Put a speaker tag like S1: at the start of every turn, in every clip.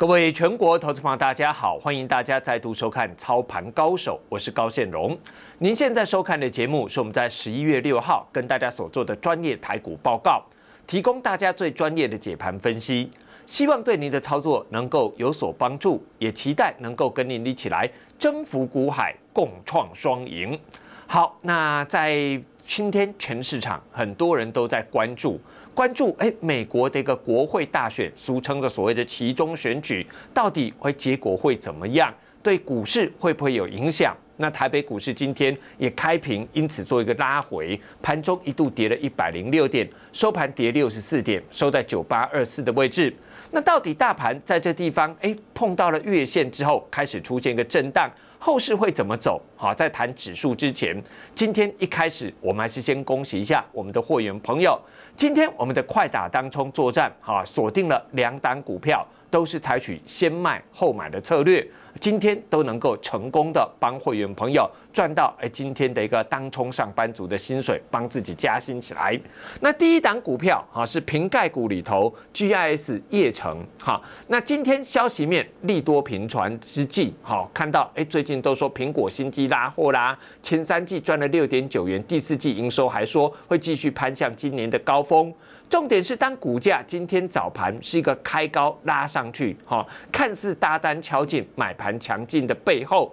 S1: 各位全国投资方，大家好，欢迎大家再度收看《操盘高手》，我是高宪荣。您现在收看的节目是我们在十一月六号跟大家所做的专业台股报告，提供大家最专业的解盘分析，希望对您的操作能够有所帮助，也期待能够跟您一起来征服股海，共创双赢。好，那在今天全市场，很多人都在关注。关注哎，美国的一个国会大选，俗称的所谓的其中选举，到底会结果会怎么样？对股市会不会有影响？那台北股市今天也开平，因此做一个拉回，盘中一度跌了一百零六点，收盘跌六十四点，收在九八二四的位置。那到底大盘在这地方哎碰到了月线之后，开始出现一个震荡，后市会怎么走？好，在谈指数之前，今天一开始我们还是先恭喜一下我们的会员朋友。今天我们的快打当冲作战，哈，锁定了两档股票，都是采取先卖后买的策略。今天都能够成功的帮会员朋友赚到，哎，今天的一个当冲上班族的薪水，帮自己加薪起来。那第一档股票，哈，是平盖股里头，GIS 叶城，哈。那今天消息面利多频传之际，好看到，哎，最近都说苹果新机拉货啦，前三季赚了六点九元，第四季营收还说会继续攀向今年的高。风，重点是当股价今天早盘是一个开高拉上去，哈，看似大单敲进买盘强劲的背后，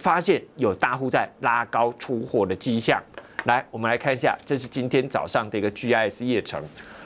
S1: 发现有大户在拉高出货的迹象。来，我们来看一下，这是今天早上的一个 GIS 夜城。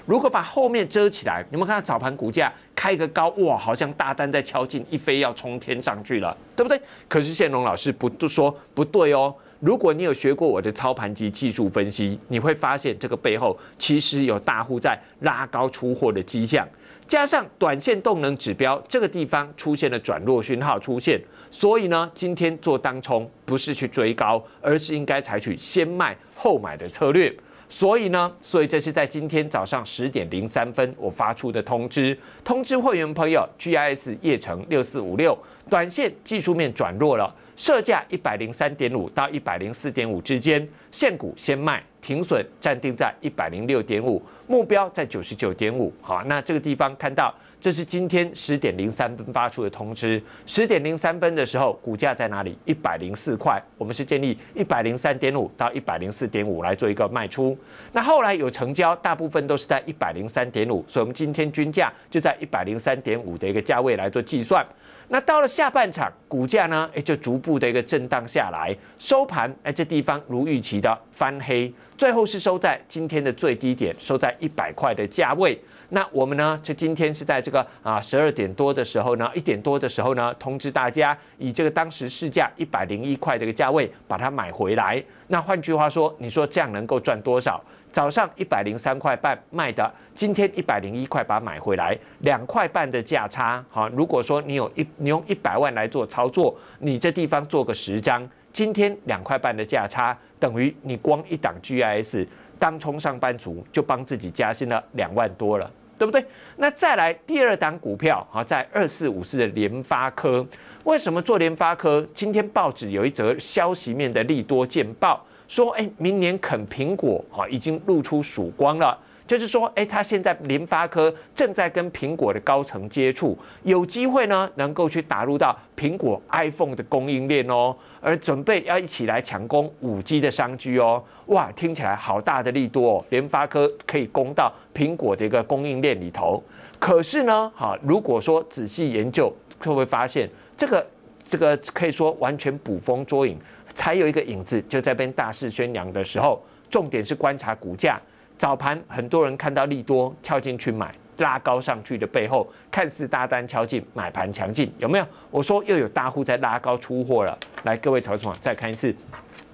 S1: 如果把后面遮起来，你们看到早盘股价开一个高，哇，好像大单在敲进，一飞要冲天上去了，对不对？可是谢龙老师不都说不对哦。如果你有学过我的操盘及技术分析，你会发现这个背后其实有大户在拉高出货的迹象，加上短线动能指标这个地方出现了转弱讯号出现，所以呢，今天做当冲不是去追高，而是应该采取先卖后买的策略。所以呢，所以这是在今天早上十点零三分我发出的通知，通知会员朋友，G I S 叶城六四五六，短线技术面转弱了，设价一百零三点五到一百零四点五之间，现股先卖，停损暂定在一百零六点五，目标在九十九点五。好，那这个地方看到。这是今天十点零三分发出的通知。十点零三分的时候，股价在哪里？一百零四块。我们是建议一百零三点五到一百零四点五来做一个卖出。那后来有成交，大部分都是在一百零三点五，所以我们今天均价就在一百零三点五的一个价位来做计算。那到了下半场，股价呢，哎，就逐步的一个震荡下来，收盘，哎，这地方如预期的翻黑，最后是收在今天的最低点，收在一百块的价位。那我们呢，这今天是在这个啊十二点多的时候呢，一点多的时候呢，通知大家以这个当时市价一百零一块一个价位把它买回来。那换句话说，你说这样能够赚多少？早上一百零三块半卖的，今天一百零一块把它买回来，两块半的价差。好，如果说你有一。你用一百万来做操作，你这地方做个十张，今天两块半的价差，等于你光一档 GIS 当冲上班族就帮自己加薪了两万多了，对不对？那再来第二档股票啊，在二四五四的联发科，为什么做联发科？今天报纸有一则消息面的利多见报，说哎，明年啃苹果啊已经露出曙光了。就是说，哎，他现在联发科正在跟苹果的高层接触，有机会呢，能够去打入到苹果 iPhone 的供应链哦，而准备要一起来抢攻五 G 的商机哦。哇，听起来好大的力度哦，联发科可以攻到苹果的一个供应链里头。可是呢，哈，如果说仔细研究，就会发现这个这个可以说完全捕风捉影，才有一个影子。就在被大肆宣扬的时候，重点是观察股价。早盘很多人看到利多跳进去买，拉高上去的背后，看似大单敲进买盘强劲，有没有？我说又有大户在拉高出货了。来，各位投资网再看一次，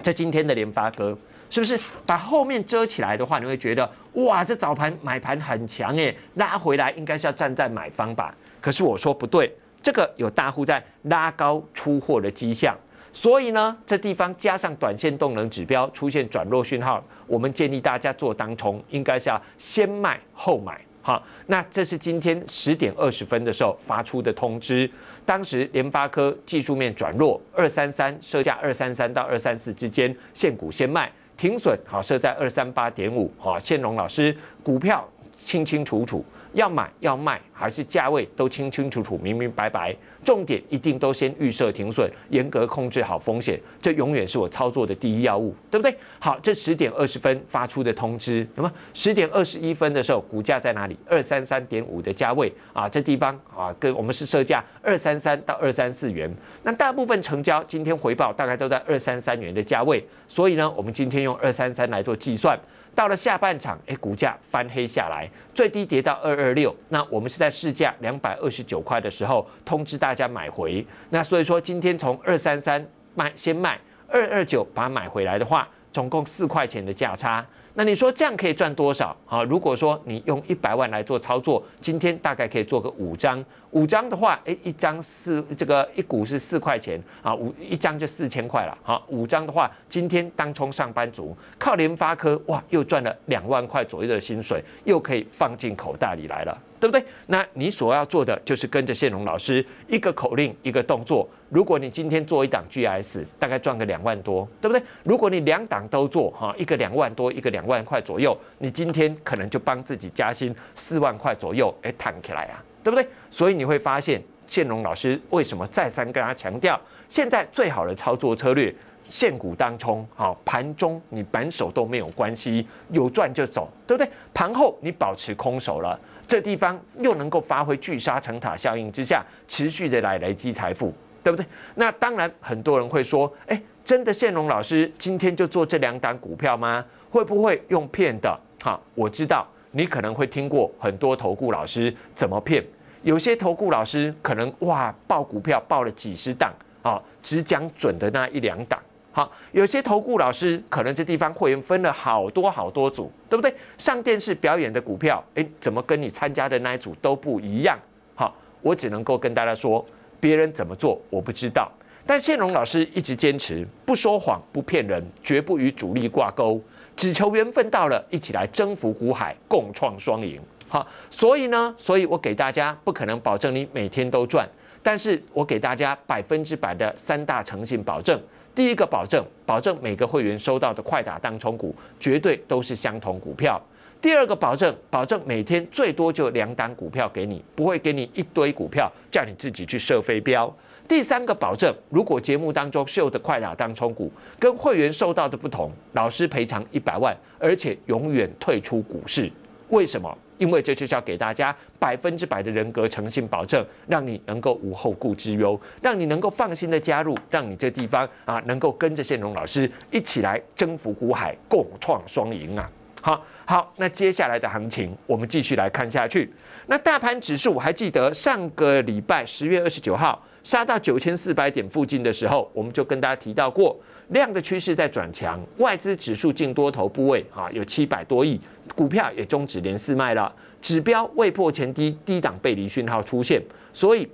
S1: 在今天的联发哥，是不是把后面遮起来的话，你会觉得哇，这早盘买盘很强耶，拉回来应该是要站在买方吧？可是我说不对，这个有大户在拉高出货的迹象。所以呢，这地方加上短线动能指标出现转弱讯号，我们建议大家做当冲，应该是要先卖后买哈。那这是今天十点二十分的时候发出的通知，当时联发科技术面转弱，二三三设价二三三到二三四之间，现股先卖，停损好设在二三八点五，好，现龙老师股票清清楚楚，要买要卖。还是价位都清清楚楚、明明白白，重点一定都先预设停损，严格控制好风险，这永远是我操作的第一要务，对不对？好，这十点二十分发出的通知，那么十点二十一分的时候，股价在哪里？二三三点五的价位啊，这地方啊，跟我们是设价二三三到二三四元。那大部分成交今天回报大概都在二三三元的价位，所以呢，我们今天用二三三来做计算。到了下半场，哎，股价翻黑下来，最低跌到二二六，那我们是在。在市价两百二十九块的时候通知大家买回，那所以说今天从二三三卖先卖二二九把它买回来的话，总共四块钱的价差。那你说这样可以赚多少？好，如果说你用一百万来做操作，今天大概可以做个五张，五张的话，诶，一张四这个一股是四块钱啊，五一张就四千块了。好，五张的话，今天当冲上班族靠联发科哇，又赚了两万块左右的薪水，又可以放进口袋里来了。对不对？那你所要做的就是跟着谢隆老师一个口令一个动作。如果你今天做一档 GS，大概赚个两万多，对不对？如果你两档都做哈，一个两万多，一个两万块左右，你今天可能就帮自己加薪四万块左右，哎，躺起来啊，对不对？所以你会发现，建隆老师为什么再三跟他强调，现在最好的操作策略。现股当中，好，盘中你扳手都没有关系，有赚就走，对不对？盘后你保持空手了，这地方又能够发挥聚沙成塔效应之下，持续的来累积财富，对不对？那当然，很多人会说，哎，真的现龙老师今天就做这两档股票吗？会不会用骗的？哈，我知道你可能会听过很多投顾老师怎么骗，有些投顾老师可能哇，报股票报了几十档，啊，只讲准的那一两档。好，有些投顾老师可能这地方会员分了好多好多组，对不对？上电视表演的股票，哎，怎么跟你参加的那一组都不一样？好，我只能够跟大家说，别人怎么做我不知道，但谢荣老师一直坚持不说谎、不骗人，绝不与主力挂钩，只求缘分到了，一起来征服股海，共创双赢。好，所以呢，所以我给大家不可能保证你每天都赚，但是我给大家百分之百的三大诚信保证。第一个保证，保证每个会员收到的快打当冲股绝对都是相同股票。第二个保证，保证每天最多就两单股票给你，不会给你一堆股票叫你自己去射飞镖。第三个保证，如果节目当中秀的快打当冲股跟会员收到的不同，老师赔偿一百万，而且永远退出股市。为什么？因为这就叫给大家百分之百的人格诚信保证，让你能够无后顾之忧，让你能够放心的加入，让你这地方啊能够跟着宪荣老师一起来征服股海，共创双赢啊！好好，那接下来的行情，我们继续来看下去。那大盘指数，我还记得上个礼拜十月二十九号杀到九千四百点附近的时候，我们就跟大家提到过，量的趋势在转强，外资指数净多头部位啊有七百多亿，股票也终止连四卖了，指标未破前低，低档背离讯号出现，所以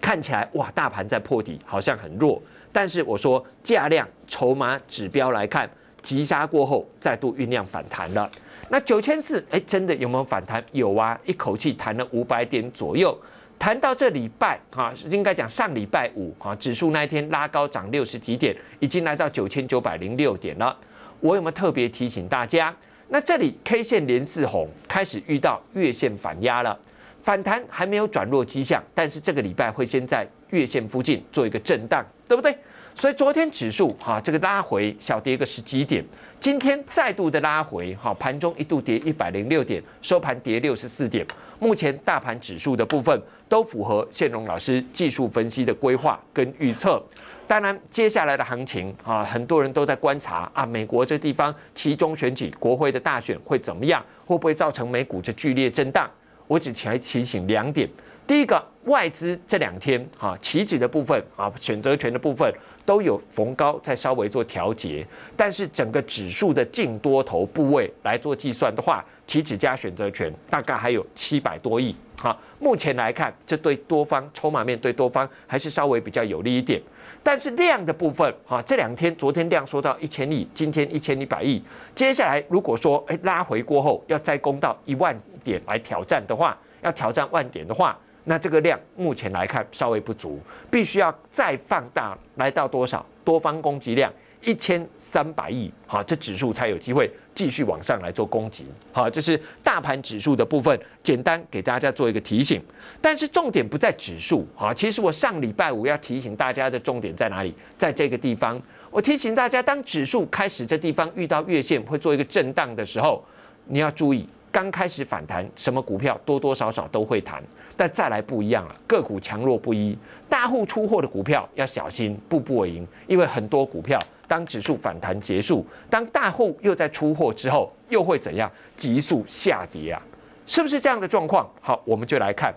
S1: 看起来哇，大盘在破底，好像很弱。但是我说价量筹码指标来看。急杀过后，再度酝酿反弹了。那九千四，哎，真的有没有反弹？有啊，一口气弹了五百点左右，弹到这礼拜啊，应该讲上礼拜五啊，指数那一天拉高涨六十几点，已经来到九千九百零六点了。我有没有特别提醒大家？那这里 K 线连四红，开始遇到月线反压了，反弹还没有转弱迹象，但是这个礼拜会先在月线附近做一个震荡，对不对？所以昨天指数哈这个拉回小跌个十几点，今天再度的拉回哈，盘中一度跌一百零六点，收盘跌六十四点。目前大盘指数的部分都符合谢荣老师技术分析的规划跟预测。当然接下来的行情啊，很多人都在观察啊，美国这地方其中选举国会的大选会怎么样，会不会造成美股这剧烈震荡？我只前提醒两点。第一个外资这两天哈，期指的部分啊，选择权的部分都有逢高再稍微做调节，但是整个指数的净多头部位来做计算的话，期指加选择权大概还有七百多亿。好，目前来看，这对多方筹码面对多方还是稍微比较有利一点。但是量的部分哈，这两天昨天量缩到一千亿，今天一千一百亿。接下来如果说哎拉回过后要再攻到一万点来挑战的话，要挑战万点的话。那这个量目前来看稍微不足，必须要再放大来到多少多方攻击量一千三百亿，好，这指数才有机会继续往上来做攻击。好，这是大盘指数的部分，简单给大家做一个提醒。但是重点不在指数啊，其实我上礼拜五要提醒大家的重点在哪里？在这个地方，我提醒大家，当指数开始这地方遇到月线会做一个震荡的时候，你要注意。刚开始反弹，什么股票多多少少都会弹，但再来不一样了，个股强弱不一，大户出货的股票要小心，步步为营，因为很多股票当指数反弹结束，当大户又在出货之后，又会怎样急速下跌啊？是不是这样的状况？好，我们就来看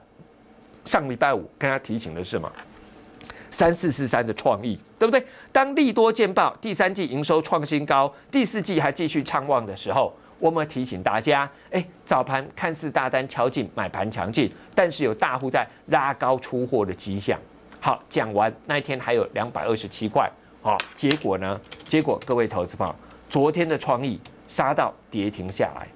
S1: 上礼拜五跟他提醒的是么？三四四三的创意，对不对？当利多见报，第三季营收创新高，第四季还继续畅旺的时候。我们提醒大家，哎，早盘看似大单敲进，买盘强劲，但是有大户在拉高出货的迹象。好，讲完那一天还有两百二十七块，好，结果呢？结果各位投资朋友，昨天的创意杀到跌停下来，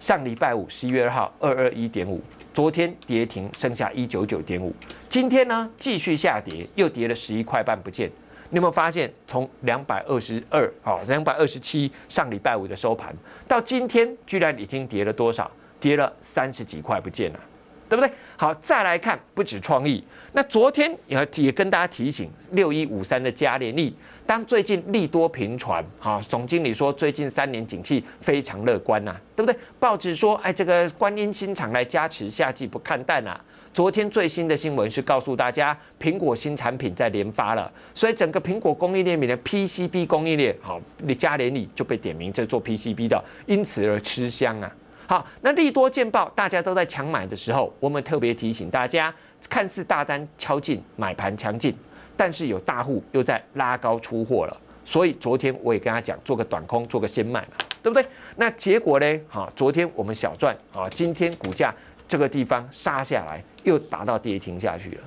S1: 上礼拜五十一月二号二二一点五，昨天跌停剩下一九九点五，今天呢继续下跌，又跌了十一块半不见。你有没有发现，从两百二十二啊，两百二十七上礼拜五的收盘，到今天居然已经跌了多少？跌了三十几块不见了，对不对？好，再来看不止创意，那昨天也也跟大家提醒，六一五三的加联利，当最近利多频传，哈，总经理说最近三年景气非常乐观呐，对不对？报纸说，哎，这个观音新厂来加持，夏季不看淡呐。昨天最新的新闻是告诉大家，苹果新产品在联发了，所以整个苹果供应链里的 PCB 供应链，好，你加联里就被点名在做 PCB 的，因此而吃香啊。好，那利多见报，大家都在抢买的时候，我们特别提醒大家，看似大单敲进，买盘强劲，但是有大户又在拉高出货了。所以昨天我也跟他讲，做个短空，做个先卖嘛，对不对？那结果呢？好，昨天我们小赚啊，今天股价。这个地方杀下来，又打到跌停下去了。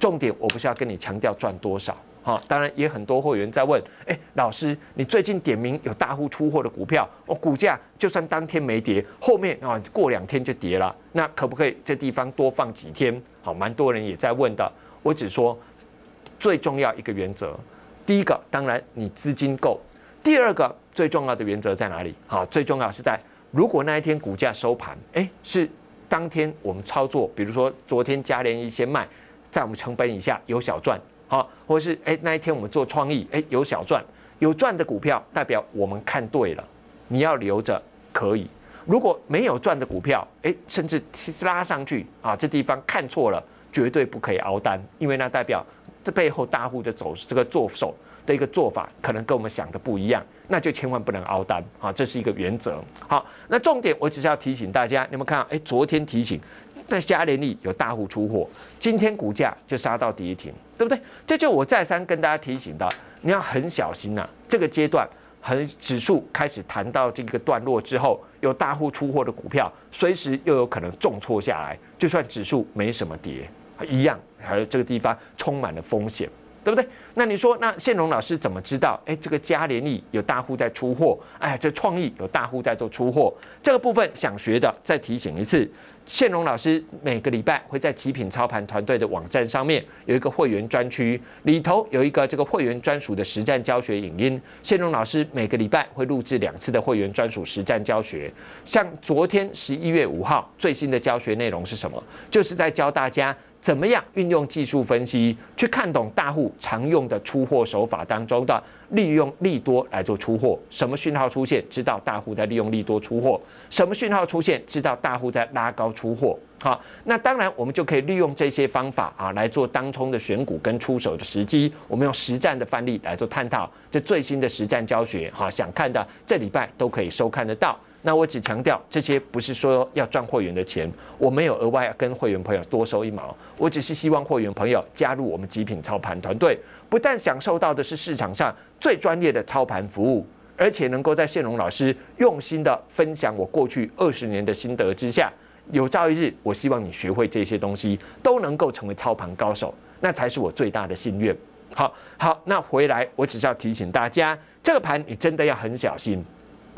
S1: 重点我不是要跟你强调赚多少哈，当然也很多会员在问，哎，老师，你最近点名有大户出货的股票，我股价就算当天没跌，后面啊过两天就跌了，那可不可以这地方多放几天？好，蛮多人也在问的。我只说最重要一个原则，第一个当然你资金够，第二个最重要的原则在哪里？好，最重要是在如果那一天股价收盘，哎，是。当天我们操作，比如说昨天加连一些卖，在我们成本以下有小赚，好，或者是哎那一天我们做创意，哎有小赚，有赚的股票代表我们看对了，你要留着可以。如果没有赚的股票，哎甚至拉上去啊，这地方看错了，绝对不可以熬单，因为那代表这背后大户的走势，这个做手。的一个做法可能跟我们想的不一样，那就千万不能熬单啊，这是一个原则。好，那重点我只是要提醒大家，你们看，哎，昨天提醒，在加联利有大户出货，今天股价就杀到跌停，对不对？这就我再三跟大家提醒的，你要很小心啊。这个阶段，很指数开始谈到这个段落之后，有大户出货的股票，随时又有可能重挫下来，就算指数没什么跌，一样，还有这个地方充满了风险。对不对？那你说，那线荣老师怎么知道？哎，这个嘉联益有大户在出货，哎，这创意有大户在做出货，这个部分想学的，再提醒一次，线荣老师每个礼拜会在极品操盘团队的网站上面有一个会员专区，里头有一个这个会员专属的实战教学影音。线荣老师每个礼拜会录制两次的会员专属实战教学，像昨天十一月五号最新的教学内容是什么？就是在教大家。怎么样运用技术分析去看懂大户常用的出货手法当中的利用利多来做出货？什么讯号出现，知道大户在利用利多出货？什么讯号出现，知道大户在拉高出货？好，那当然我们就可以利用这些方法啊来做当冲的选股跟出手的时机。我们用实战的范例来做探讨，这最新的实战教学，哈，想看的这礼拜都可以收看得到。那我只强调，这些不是说要赚会员的钱，我没有额外跟会员朋友多收一毛，我只是希望会员朋友加入我们极品操盘团队，不但享受到的是市场上最专业的操盘服务，而且能够在谢龙老师用心的分享我过去二十年的心得之下，有朝一日我希望你学会这些东西，都能够成为操盘高手，那才是我最大的心愿。好，好，那回来我只是要提醒大家，这个盘你真的要很小心。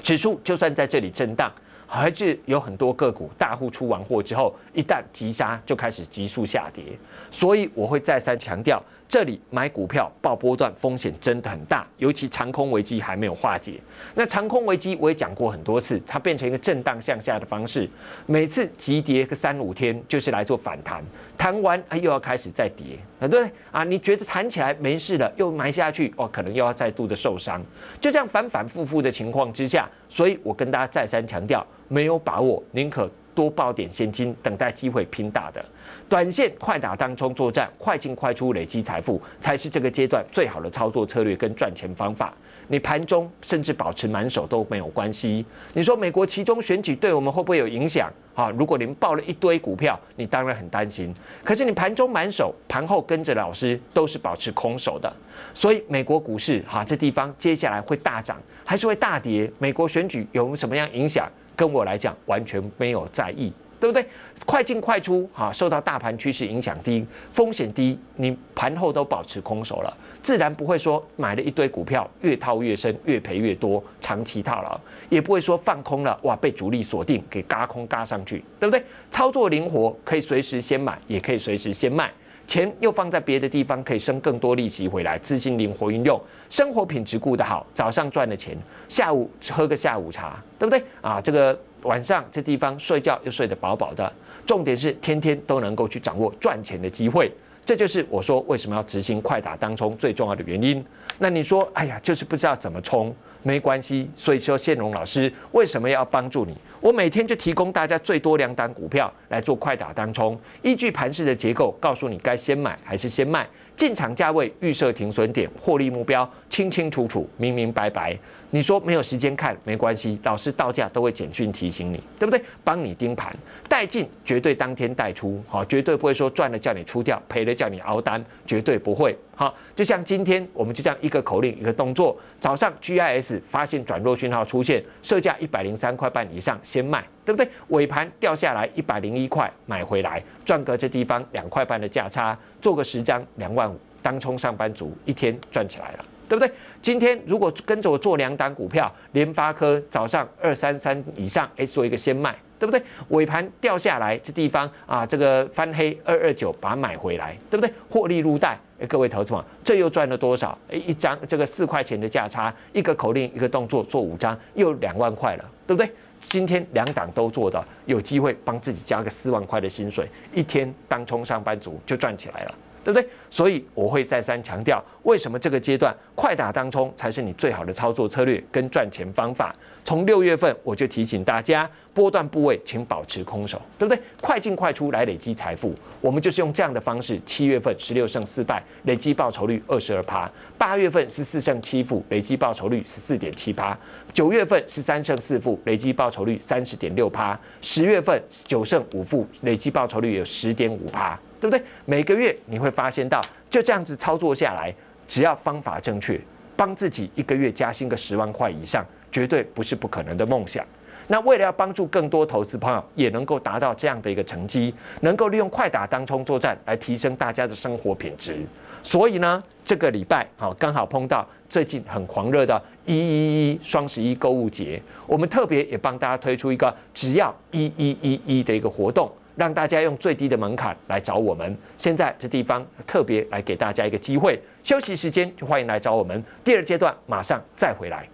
S1: 指数就算在这里震荡，还是有很多个股大户出完货之后，一旦急杀就开始急速下跌，所以我会再三强调。这里买股票爆波段风险真的很大，尤其长空危机还没有化解。那长空危机我也讲过很多次，它变成一个震荡向下的方式，每次急跌个三五天，就是来做反弹，弹完啊又要开始再跌。对啊，你觉得弹起来没事了，又埋下去哦，可能又要再度的受伤。就这样反反复复的情况之下，所以我跟大家再三强调，没有把握，宁可。多报点现金，等待机会拼大的短线快打当冲作战，快进快出累积财富，才是这个阶段最好的操作策略跟赚钱方法。你盘中甚至保持满手都没有关系。你说美国其中选举对我们会不会有影响？哈，如果您报了一堆股票，你当然很担心。可是你盘中满手，盘后跟着老师都是保持空手的。所以美国股市哈这地方接下来会大涨，还是会大跌？美国选举有什么样影响？跟我来讲完全没有在意，对不对？快进快出哈，受到大盘趋势影响低，风险低，你盘后都保持空手了，自然不会说买了一堆股票越套越深，越赔越多，长期套牢，也不会说放空了哇被主力锁定给嘎空嘎上去，对不对？操作灵活，可以随时先买，也可以随时先卖。钱又放在别的地方，可以生更多利息回来，资金灵活运用，生活品质顾得好。早上赚了钱，下午喝个下午茶，对不对？啊，这个晚上这地方睡觉又睡得饱饱的。重点是天天都能够去掌握赚钱的机会，这就是我说为什么要执行快打当冲最重要的原因。那你说，哎呀，就是不知道怎么冲，没关系。所以说，谢龙老师为什么要帮助你？我每天就提供大家最多两单股票来做快打单冲，依据盘势的结构告诉你该先买还是先卖，进场价位、预设停损点、获利目标，清清楚楚、明明白白。你说没有时间看没关系，老师到价都会简讯提醒你，对不对？帮你盯盘，带进绝对当天带出，好，绝对不会说赚了叫你出掉，赔了叫你熬单，绝对不会。好，就像今天我们就这样一个口令，一个动作。早上 G I S 发现转弱讯号出现，设价一百零三块半以上先卖，对不对？尾盘掉下来一百零一块，买回来赚个这地方两块半的价差，做个十张两万五，当冲上班族一天赚起来了，对不对？今天如果跟着我做两档股票，联发科早上二三三以上，哎，做一个先卖。对不对？尾盘掉下来，这地方啊，这个翻黑二二九把它买回来，对不对？获利入袋。各位投资者，这又赚了多少？哎，一张这个四块钱的价差，一个口令一个动作做五张，又两万块了，对不对？今天两档都做的，有机会帮自己加个四万块的薪水，一天当冲上班族就赚起来了。对不对？所以我会再三强调，为什么这个阶段快打当冲才是你最好的操作策略跟赚钱方法。从六月份我就提醒大家，波段部位请保持空手，对不对？快进快出来累积财富，我们就是用这样的方式。七月份十六胜四败，累计报酬率二十二趴；八月份是四胜七负，累计报酬率十四点七趴；九月份是三胜四负，累计报酬率三十点六趴；十月份九胜五负，累计报酬率有十点五趴。对不对？每个月你会发现到，就这样子操作下来，只要方法正确，帮自己一个月加薪个十万块以上，绝对不是不可能的梦想。那为了要帮助更多投资朋友也能够达到这样的一个成绩，能够利用快打当冲作战来提升大家的生活品质，所以呢，这个礼拜好，刚好碰到最近很狂热的“一一一”双十一购物节，我们特别也帮大家推出一个只要“一一一一”的一个活动。让大家用最低的门槛来找我们。现在这地方特别来给大家一个机会，休息时间就欢迎来找我们。第二阶段马上再回来。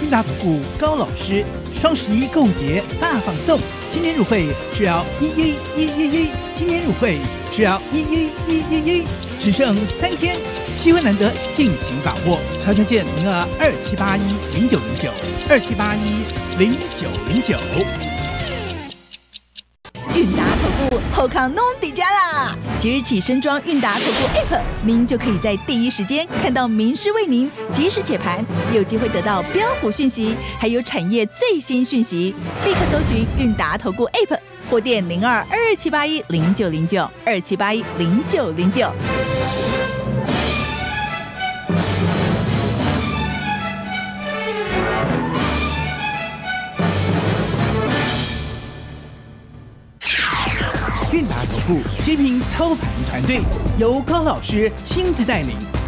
S2: 金达股股高老师双十一购物节大放送，今年入会只要一一一一一，今年入会只要一一一一一。只剩三天，机会难得，尽情把握！悄悄见零二二七八一零九零九二七八一零九零九。韵达投顾后康弄底家啦！即日起身装韵达投顾 app，您就可以在第一时间看到名师为您及时解盘，有机会得到标股讯息，还有产业最新讯息。立刻搜寻韵达投顾 app。货电零二二七八一零九零九二七八一零九零九，运达守护，极品操盘团队，由高老师亲自带领。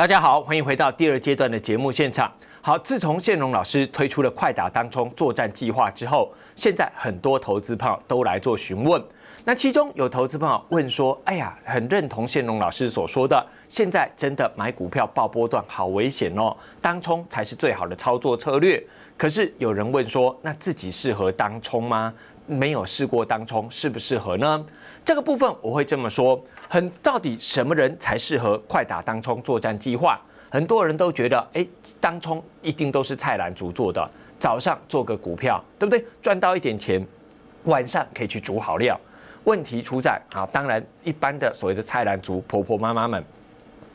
S1: 大家好，欢迎回到第二阶段的节目现场。好，自从谢荣老师推出了快打当冲作战计划之后，现在很多投资朋友都来做询问。那其中有投资朋友问说：“哎呀，很认同谢荣老师所说的，现在真的买股票爆波段好危险哦，当冲才是最好的操作策略。”可是有人问说：“那自己适合当冲吗？”没有试过当冲，适不适合呢？这个部分我会这么说，很到底什么人才适合快打当冲作战计划？很多人都觉得，哎，当冲一定都是菜篮族做的，早上做个股票，对不对？赚到一点钱，晚上可以去煮好料。问题出在啊，当然一般的所谓的菜篮族婆婆妈妈们，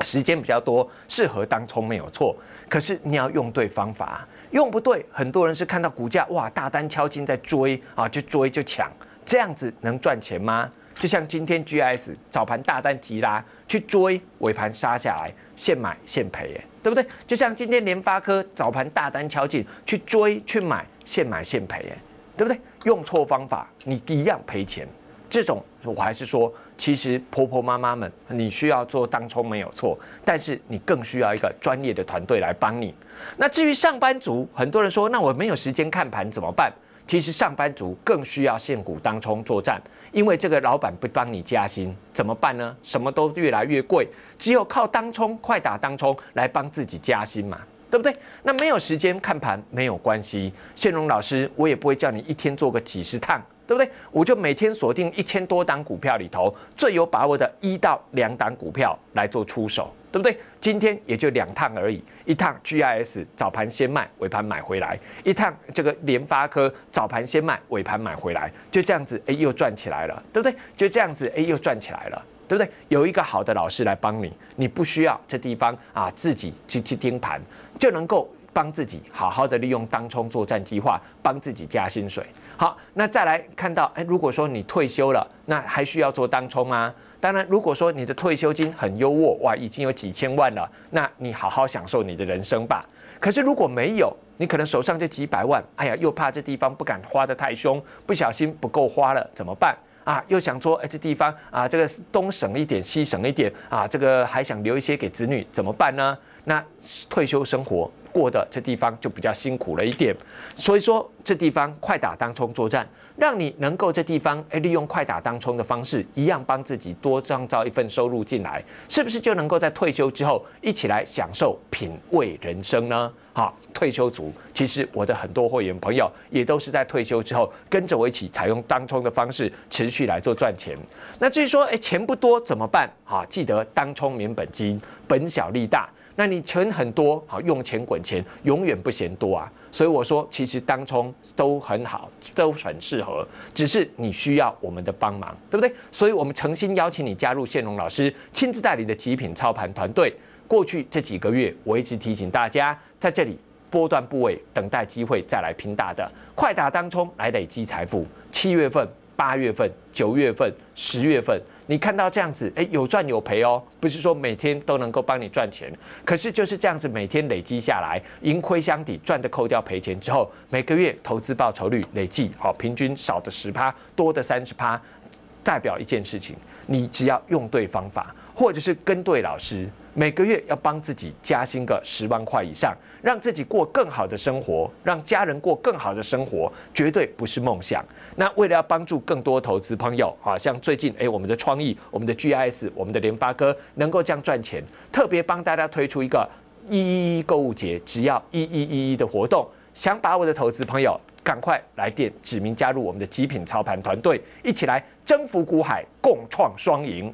S1: 时间比较多，适合当冲没有错，可是你要用对方法。用不对，很多人是看到股价哇大单敲进在追啊，就追就抢，这样子能赚钱吗？就像今天 G S 早盘大单急拉去追，尾盘杀下来，现买现赔，哎，对不对？就像今天联发科早盘大单敲进去追去买，现买现赔，哎，对不对？用错方法，你一样赔钱。这种我还是说，其实婆婆妈妈们，你需要做当冲没有错，但是你更需要一个专业的团队来帮你。那至于上班族，很多人说，那我没有时间看盘怎么办？其实上班族更需要现股当冲作战，因为这个老板不帮你加薪怎么办呢？什么都越来越贵，只有靠当冲快打当冲来帮自己加薪嘛。对不对？那没有时间看盘没有关系，宪荣老师，我也不会叫你一天做个几十趟，对不对？我就每天锁定一千多档股票里头最有把握的一到两档股票来做出手，对不对？今天也就两趟而已，一趟 GIS 早盘先卖，尾盘买回来；一趟这个联发科早盘先卖，尾盘买回来，就这样子，哎，又赚起来了，对不对？就这样子，哎，又赚起来了，对不对？有一个好的老师来帮你，你不需要这地方啊自己去去盯盘。就能够帮自己好好的利用当冲作战计划帮自己加薪水。好，那再来看到，哎，如果说你退休了，那还需要做当冲吗？当然，如果说你的退休金很优渥，哇，已经有几千万了，那你好好享受你的人生吧。可是如果没有，你可能手上就几百万，哎呀，又怕这地方不敢花得太凶，不小心不够花了怎么办？啊，又想说，哎，这地方啊，这个东省一点西省一点啊，这个还想留一些给子女，怎么办呢？那退休生活过的这地方就比较辛苦了一点，所以说这地方快打当冲作战，让你能够这地方哎利用快打当冲的方式，一样帮自己多创造一份收入进来，是不是就能够在退休之后一起来享受品味人生呢？好，退休族其实我的很多会员朋友也都是在退休之后跟着我一起采用当冲的方式持续来做赚钱。那至于说哎钱不多怎么办？哈，记得当冲免本金，本小利大。那你存很多，好用钱滚钱，永远不嫌多啊！所以我说，其实当冲都很好，都很适合，只是你需要我们的帮忙，对不对？所以我们诚心邀请你加入谢龙老师亲自代理的极品操盘团队。过去这几个月，我一直提醒大家，在这里波段部位等待机会，再来拼大的快打当冲来累积财富。七月份。八月份、九月份、十月份，你看到这样子，哎，有赚有赔哦，不是说每天都能够帮你赚钱，可是就是这样子，每天累积下来，盈亏相抵，赚的扣掉赔钱之后，每个月投资报酬率累计，好，平均少的十趴，多的三十趴，代表一件事情，你只要用对方法。或者是跟对老师，每个月要帮自己加薪个十万块以上，让自己过更好的生活，让家人过更好的生活，绝对不是梦想。那为了要帮助更多投资朋友，啊，像最近哎，我们的创意，我们的 G I S，我们的联发哥能够这样赚钱，特别帮大家推出一个一一一购物节，只要一一一一的活动，想把我的投资朋友赶快来电，指名加入我们的极品操盘团队，一起来征服股海，共创双赢。